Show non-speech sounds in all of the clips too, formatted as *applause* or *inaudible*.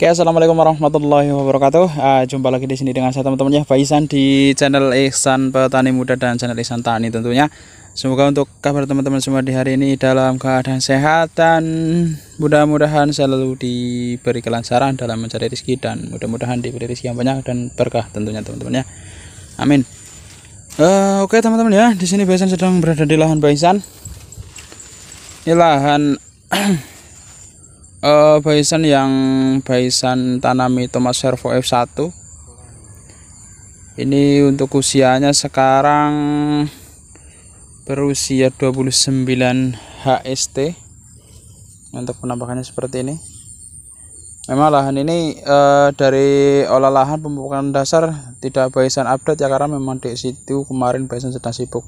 Oke, assalamualaikum warahmatullahi wabarakatuh. Uh, jumpa lagi di sini dengan saya teman-teman ya, Faisan di channel Ihsan Petani Muda dan channel Ihsan Tani tentunya. Semoga untuk kabar teman-teman semua di hari ini dalam keadaan sehat dan mudah-mudahan selalu diberi kelancaran dalam mencari rezeki dan mudah-mudahan diberi rezeki yang banyak dan berkah tentunya teman-teman ya. Amin. Uh, Oke okay, teman-teman ya, di sini Faisan sedang berada di lahan Faisan. Ini lahan *clears throat* uh, bison yang bison tanami Thomas Servo F1 ini untuk usianya sekarang berusia 29 HST untuk penampakannya seperti ini memang lahan ini e, dari olah lahan pembukaan dasar tidak baisan update ya karena memang di situ kemarin baisan sedang sibuk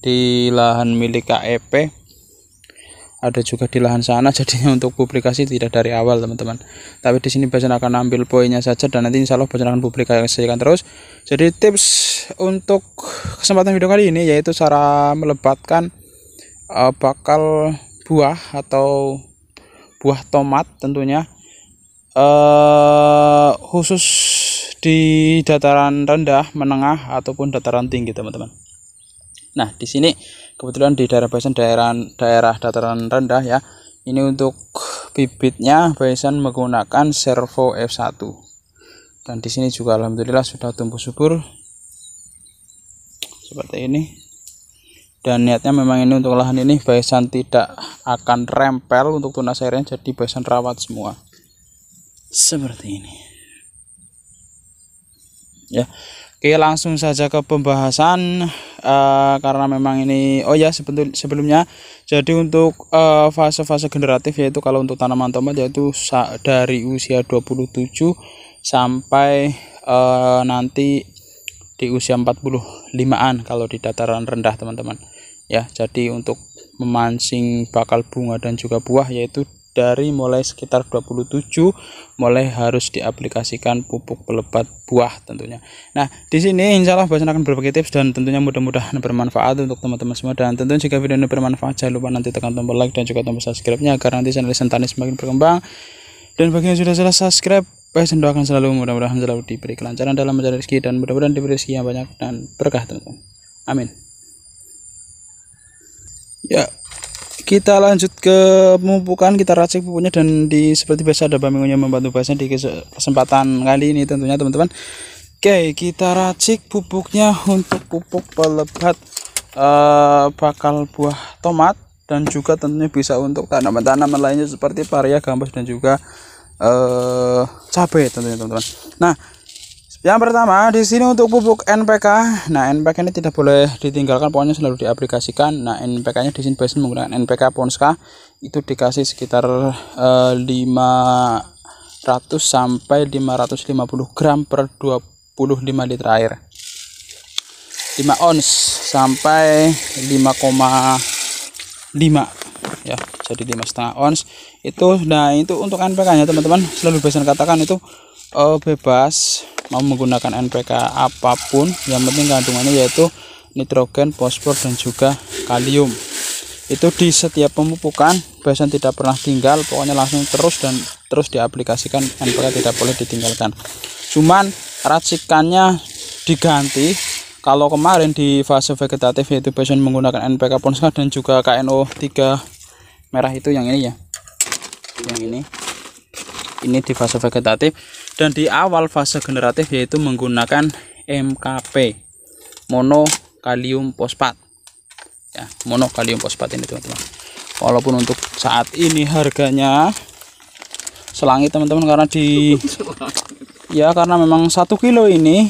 di lahan milik KEP ada juga di lahan sana *laughs* jadinya untuk publikasi tidak dari awal teman-teman tapi di sini Bajan akan ambil poinnya saja dan nanti insya Allah Bajan akan publikasikan terus jadi tips untuk kesempatan video kali ini yaitu cara melebatkan uh, bakal buah atau buah tomat tentunya uh, khusus di dataran rendah menengah ataupun dataran tinggi teman-teman Nah, di sini kebetulan di daerah Baisan daerah daerah dataran rendah ya. Ini untuk bibitnya Baisan menggunakan servo F1. Dan di sini juga alhamdulillah sudah tumbuh subur seperti ini. Dan niatnya memang ini untuk lahan ini Baisan tidak akan rempel untuk tunas airnya jadi Baisan rawat semua. Seperti ini. Ya. Oke langsung saja ke pembahasan uh, karena memang ini oh ya sebetul sebelumnya jadi untuk eh, fase-fase uh, generatif yaitu kalau untuk tanaman tomat yaitu dari usia 27 sampai uh, nanti di usia 45-an kalau di dataran rendah teman-teman ya jadi untuk memancing bakal bunga dan juga buah yaitu dari mulai sekitar 27 mulai harus diaplikasikan pupuk pelebat buah tentunya. Nah, di sini insya Allah akan berbagi tips dan tentunya mudah-mudahan bermanfaat untuk teman-teman semua dan tentunya jika video ini bermanfaat jangan lupa nanti tekan tombol like dan juga tombol subscribe-nya agar nanti channel Sentani semakin berkembang. Dan bagi yang sudah selesai subscribe, Baik, dan doakan selalu mudah-mudahan selalu diberi kelancaran dalam mencari rezeki dan mudah-mudahan diberi rezeki yang banyak dan berkah teman-teman. Amin. Ya, kita lanjut ke pemupukan kita racik pupuknya dan di seperti biasa ada bambingunya membantu bahasnya di kesempatan kali ini tentunya teman-teman oke kita racik pupuknya untuk pupuk pelebat uh, bakal buah tomat dan juga tentunya bisa untuk tanaman-tanaman lainnya seperti paria gambas dan juga uh, cabai tentunya teman-teman nah yang pertama, di sini untuk pupuk NPK. Nah, NPK ini tidak boleh ditinggalkan, pokoknya selalu diaplikasikan. Nah, NPK-nya di sini biasanya menggunakan NPK Ponska. Itu dikasih sekitar uh, eh, 500 sampai 550 gram per 25 liter air. 5 ons sampai 5,5 ya jadi 5,5 ons itu nah itu untuk NPK nya teman-teman selalu biasanya katakan itu uh, bebas mau menggunakan NPK apapun yang penting kandungannya yaitu nitrogen, fosfor dan juga kalium itu di setiap pemupukan biasanya tidak pernah tinggal pokoknya langsung terus dan terus diaplikasikan NPK tidak boleh ditinggalkan cuman racikannya diganti kalau kemarin di fase vegetatif yaitu biasanya menggunakan NPK Ponska dan juga KNO3 merah itu yang ini ya yang ini ini di fase vegetatif dan di awal fase generatif yaitu menggunakan MKP mono kalium fosfat ya mono kalium fosfat ini teman-teman walaupun untuk saat ini harganya selangi teman-teman karena di *laughs* ya karena memang satu kilo ini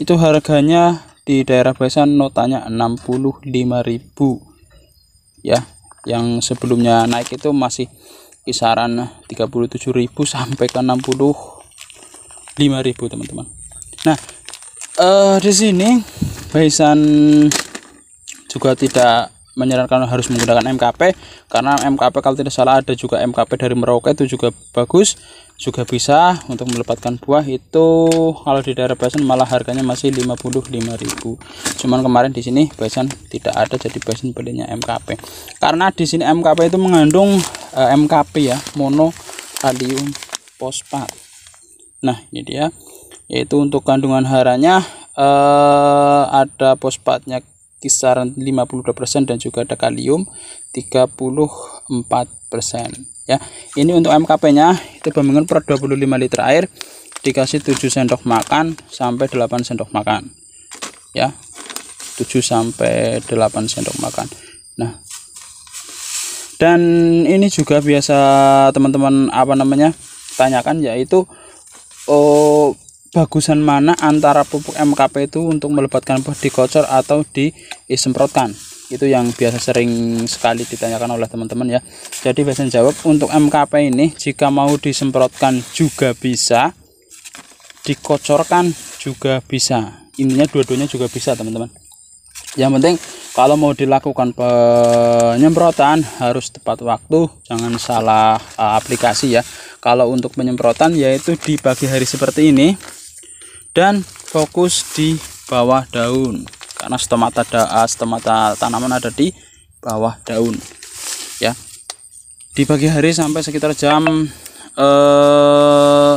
itu harganya di daerah Besan notanya 65.000 ya yang sebelumnya naik itu masih kisaran 37.000 sampai ke 5000 teman-teman nah uh, di sini Baisan juga tidak menyarankan harus menggunakan MKP karena MKP kalau tidak salah ada juga MKP dari Merauke itu juga bagus juga bisa untuk melepatkan buah itu kalau di daerah Baisan malah harganya masih 55.000 cuman kemarin di sini Baisan tidak ada jadi Baisan belinya MKP karena di sini MKP itu mengandung eh, MKP ya mono kalium fosfat Nah, ini dia. Yaitu untuk kandungan haranya eh, ada fosfatnya kisaran 52% dan juga ada kalium 34%. Ya. Ini untuk MKP-nya itu pembangunan per 25 liter air dikasih 7 sendok makan sampai 8 sendok makan. Ya. 7 sampai 8 sendok makan. Nah, dan ini juga biasa teman-teman apa namanya tanyakan yaitu oh, bagusan mana antara pupuk MKP itu untuk melebatkan dikocor atau disemprotkan itu yang biasa sering sekali ditanyakan oleh teman-teman ya jadi biasanya jawab untuk MKP ini jika mau disemprotkan juga bisa dikocorkan juga bisa intinya dua-duanya juga bisa teman-teman yang penting kalau mau dilakukan penyemprotan harus tepat waktu jangan salah eh, aplikasi ya kalau untuk penyemprotan yaitu di pagi hari seperti ini dan fokus di bawah daun karena stomata da eh, stomata tanaman ada di bawah daun ya di pagi hari sampai sekitar jam eh,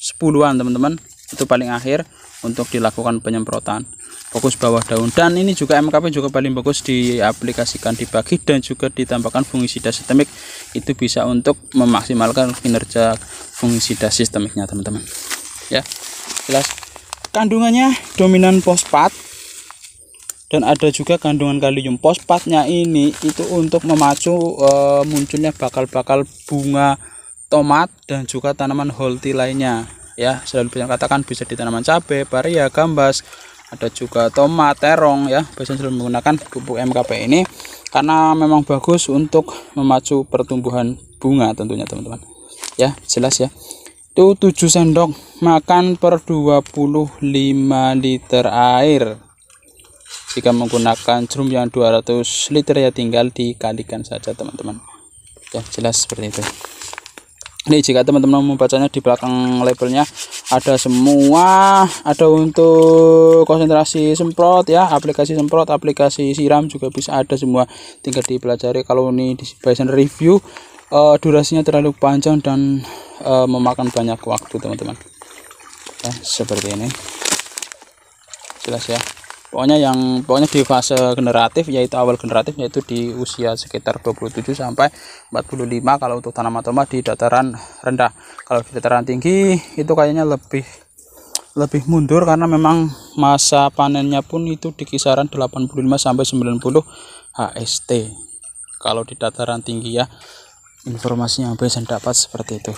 10-an teman-teman itu paling akhir untuk dilakukan penyemprotan fokus bawah daun dan ini juga MKP juga paling bagus diaplikasikan di pagi dan juga ditambahkan fungisida sistemik itu bisa untuk memaksimalkan kinerja fungisida sistemiknya teman-teman ya jelas kandungannya dominan fosfat dan ada juga kandungan kalium fosfatnya ini itu untuk memacu e, munculnya bakal-bakal bunga tomat dan juga tanaman holti lainnya ya selalu bisa katakan bisa di tanaman cabai, paria, gambas, ada juga tomat terong ya biasanya selalu menggunakan pupuk MKP ini karena memang bagus untuk memacu pertumbuhan bunga tentunya teman-teman ya jelas ya itu 7 sendok makan per 25 liter air jika menggunakan drum yang 200 liter ya tinggal dikalikan saja teman-teman ya jelas seperti itu ini jika teman-teman membacanya di belakang labelnya ada semua ada untuk konsentrasi semprot ya aplikasi semprot aplikasi siram juga bisa ada semua tinggal dipelajari kalau ini di bahasan review uh, durasinya terlalu panjang dan uh, memakan banyak waktu teman-teman ya, seperti ini jelas ya pokoknya yang pokoknya di fase generatif yaitu awal generatif yaitu di usia sekitar 27 sampai 45 kalau untuk tanaman tomat di dataran rendah kalau di dataran tinggi itu kayaknya lebih lebih mundur karena memang masa panennya pun itu di kisaran 85 sampai 90 HST kalau di dataran tinggi ya informasi yang bisa dapat seperti itu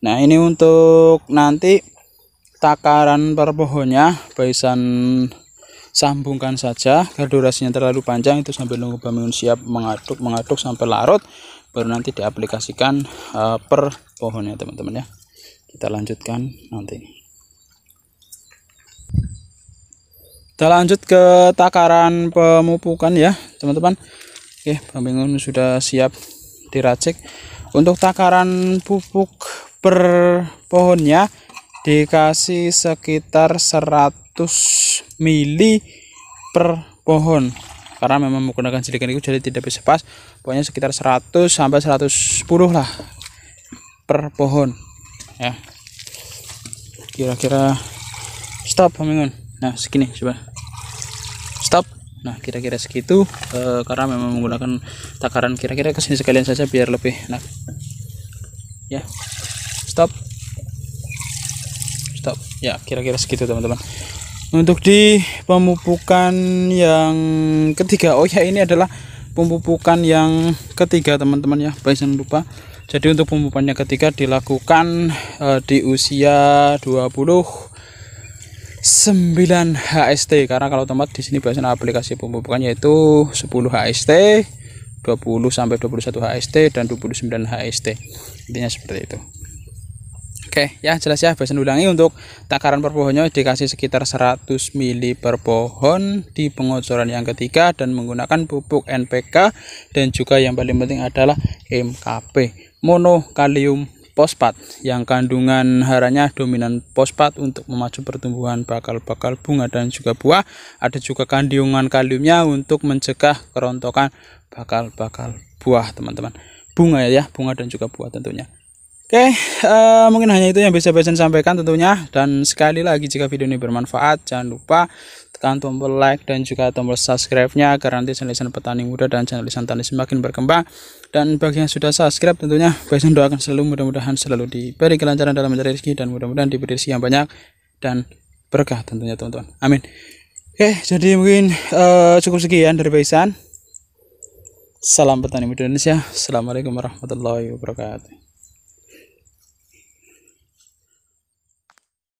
nah ini untuk nanti takaran per pohonnya Baisan sambungkan saja agar durasinya terlalu panjang itu sambil nunggu bangun siap mengaduk mengaduk sampai larut baru nanti diaplikasikan eh, per pohonnya teman-teman ya kita lanjutkan nanti kita lanjut ke takaran pemupukan ya teman-teman oke bangun sudah siap diracik untuk takaran pupuk per pohonnya dikasih sekitar 100 mili per pohon karena memang menggunakan silikon itu jadi tidak bisa pas pokoknya sekitar 100 sampai 110 lah per pohon ya kira-kira stop pemingun nah segini coba stop nah kira-kira segitu e, karena memang menggunakan takaran kira-kira kesini sekalian saja biar lebih enak ya stop ya kira-kira segitu teman-teman untuk di pemupukan yang ketiga oh ya ini adalah pemupukan yang ketiga teman-teman ya baik jangan lupa jadi untuk pemupukannya ketiga dilakukan uh, di usia 20 9 HST karena kalau tempat di sini biasanya aplikasi pemupukan yaitu 10 HST 20 sampai 21 HST dan 29 HST intinya seperti itu Oke ya jelas ya Besen ulangi untuk takaran per pohonnya dikasih sekitar 100 ml per pohon di pengocoran yang ketiga dan menggunakan pupuk NPK dan juga yang paling penting adalah MKP monokalium fosfat yang kandungan haranya dominan fosfat untuk memacu pertumbuhan bakal-bakal bunga dan juga buah. Ada juga kandungan kaliumnya untuk mencegah kerontokan bakal-bakal buah, teman-teman. Bunga ya, bunga dan juga buah tentunya. Oke, uh, mungkin hanya itu yang bisa Besan sampaikan tentunya. Dan sekali lagi jika video ini bermanfaat, jangan lupa tekan tombol like dan juga tombol subscribe-nya agar nanti channel Lisan Petani Muda dan channel Lisan Tani semakin berkembang. Dan bagi yang sudah subscribe tentunya Besan doakan selalu mudah-mudahan selalu diberi kelancaran dalam mencari rezeki dan mudah-mudahan diberi rezeki yang banyak dan berkah tentunya teman-teman. Amin. Oke, jadi mungkin uh, cukup sekian dari Besan. Salam petani muda Indonesia. Assalamualaikum warahmatullahi wabarakatuh.